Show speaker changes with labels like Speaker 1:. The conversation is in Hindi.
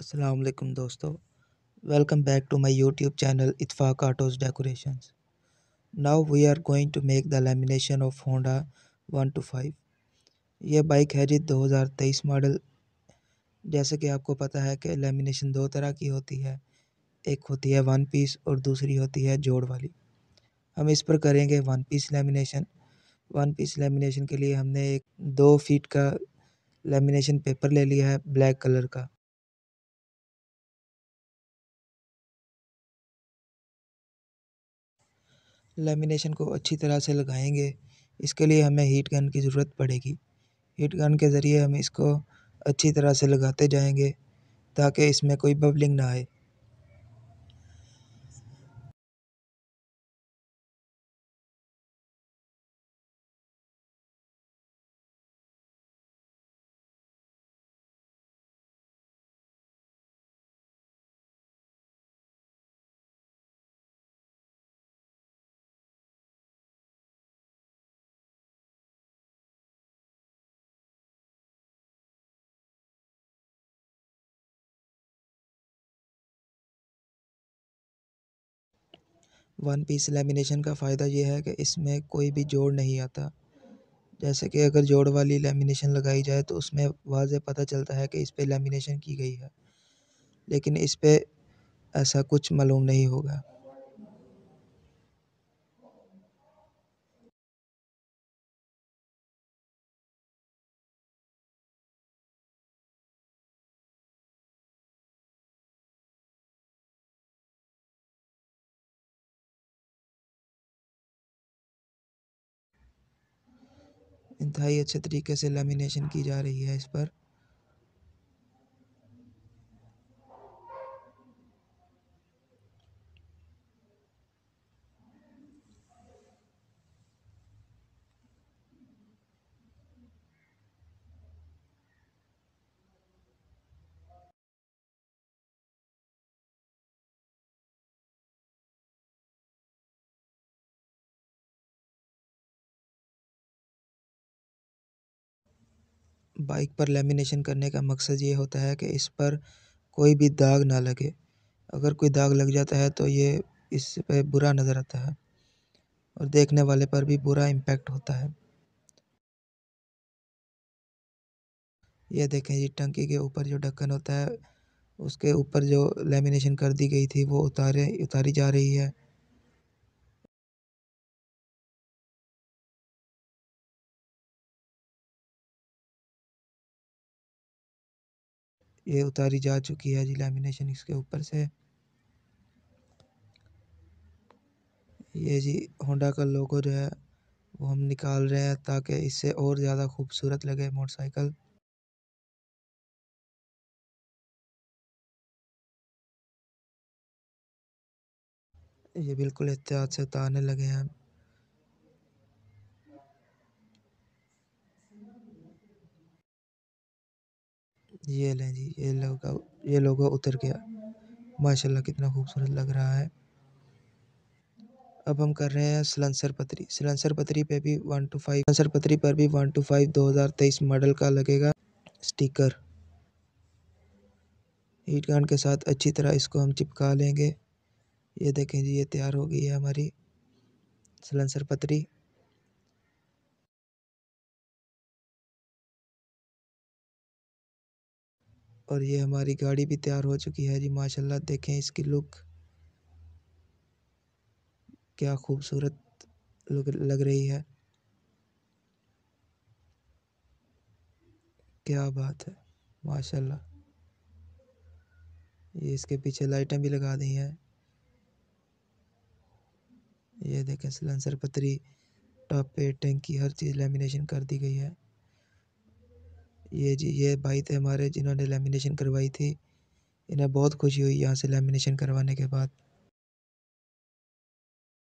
Speaker 1: असलकुम दोस्तों to my YouTube channel youtube channel decoration now we are going to make the lamination of Honda one two five ये बाइक है जी 2023 मॉडल जैसे कि आपको पता है कि लेमिनेशन दो तरह की होती है एक होती है वन पीस और दूसरी होती है जोड़ वाली हम इस पर करेंगे one piece lamination one piece lamination के लिए हमने एक दो फीट का लेमिनेशन पेपर ले लिया है ब्लैक कलर का लेमिनेशन को अच्छी तरह से लगाएंगे इसके लिए हमें हीट गन की ज़रूरत पड़ेगी हीट गन के ज़रिए हम इसको अच्छी तरह से लगाते जाएंगे ताकि इसमें कोई बबलिंग ना आए वन पीस लेमिनेशन का फ़ायदा यह है कि इसमें कोई भी जोड़ नहीं आता जैसे कि अगर जोड़ वाली लेमिनेशन लगाई जाए तो उसमें वाज पता चलता है कि इस पर लेमिनेशन की गई है लेकिन इस पर ऐसा कुछ मालूम नहीं होगा इंतहाई अच्छे तरीके से लेमिनेशन की जा रही है इस पर। बाइक पर लेमिनेशन करने का मकसद ये होता है कि इस पर कोई भी दाग ना लगे अगर कोई दाग लग जाता है तो ये इस पर बुरा नज़र आता है और देखने वाले पर भी बुरा इम्पैक्ट होता है ये देखें जी टंकी के ऊपर जो ढक्कन होता है उसके ऊपर जो लेमिनेशन कर दी गई थी वो उतारे उतारी जा रही है ये उतारी जा चुकी है जी लेमिनेशन इसके ऊपर से ये जी होंडा का लोगो जो है वो हम निकाल रहे हैं ताकि इससे और ज़्यादा खूबसूरत लगे मोटरसाइकिल ये बिल्कुल एहतियात से उतारने लगे हैं ये लें जी ये लोग ये लोगो उतर गया माशाल्लाह कितना खूबसूरत लग रहा है अब हम कर रहे हैं सिलेंसर पतरी सिलेंसर पतरी पे भी वन टू फाइव सिलेंसर पतरी पर भी वन टू फाइव दो हज़ार तेईस मॉडल का लगेगा स्टिकर हीट गन के साथ अच्छी तरह इसको हम चिपका लेंगे ये देखें जी ये तैयार हो गई है हमारी सिलेंसर पतरी और ये हमारी गाड़ी भी तैयार हो चुकी है जी माशाल्लाह देखें इसकी लुक क्या खूबसूरत लुक लग रही है क्या बात है माशाल्लाह ये इसके पीछे लाइटें भी लगा दी हैं ये देखें सिलेंसर पतरी टॉप पे टैंकी हर चीज़ लेमिनेशन कर दी गई है ये जी ये भाई थे हमारे जिन्होंने लेमिनेशन करवाई थी इन्हें बहुत खुशी हुई यहाँ से लेमिनेशन करवाने के बाद